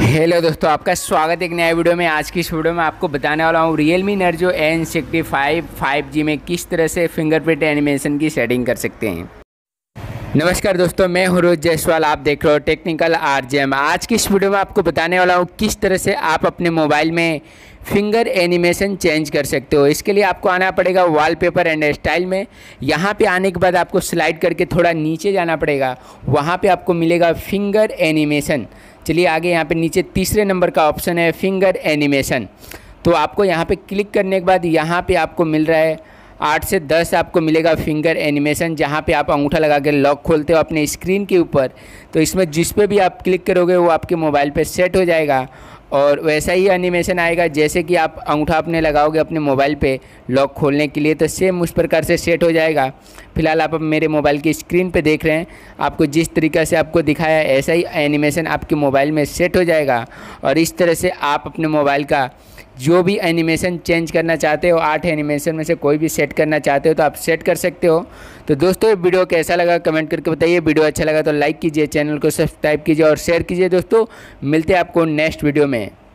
hello दोस्तों आपका स्वागत है एक नया वीडियो में आज की इस वीडियो में आपको बताने वाला हूँ Realme Narzo N sixty five five G में किस तरह से फिंगरप्रिंट एनिमेशन की सेटिंग कर सकते हैं नमस्कार दोस्तों मैं हूँ रोज जयसवाल आप देख रहे हो टेक्निकल आरजेएम आज की इस वीडियो में आपको बताने वाला हूँ किस तरह से आप अपने मोबाइल में फिंगर एनिमेशन चेंज कर सकते हो इसके लिए आपको आना पड़ेगा वॉलपेपर एंड स्टाइल में यहाँ पे आने के बाद आपको स्लाइड करके थोड़ा नीचे जाना पड़ेगा वहाँ पे आपको मिलेगा फिंगर एनिमेशन चलिए आगे यहाँ पे नीचे तीसरे नंबर का ऑप्शन है फिंगर एनिमेशन तो आपको यहाँ पे क्लिक करने के बाद यहाँ पे आपको मिल रहा है आठ से दस आपको मिलेगा फिंगर एनिमेशन जहाँ पे आप अंगूठा लगा कर लॉक खोलते हो अपने स्क्रीन के ऊपर तो इसमें जिस पे भी आप क्लिक करोगे वो आपके मोबाइल पे सेट हो जाएगा और वैसा ही एनिमेशन आएगा जैसे कि आप अंगूठा अपने लगाओगे अपने मोबाइल पे लॉक खोलने के लिए तो सेम उस प्रकार से सेट हो जाएगा फिलहाल आप मेरे मोबाइल की स्क्रीन पे देख रहे हैं आपको जिस तरीका से आपको दिखाया ऐसा ही एनिमेशन आपके मोबाइल में सेट हो जाएगा और इस तरह से आप अपने मोबाइल का जो भी एनिमेशन चेंज करना चाहते हो आठ एनिमेशन में से कोई भी सेट करना चाहते हो तो आप सेट कर सकते हो तो दोस्तों ये वीडियो कैसा लगा कमेंट करके बताइए वीडियो अच्छा लगा तो लाइक कीजिए चैनल को सब्सक्राइब कीजिए और शेयर कीजिए दोस्तों मिलते हैं आपको नेक्स्ट वीडियो में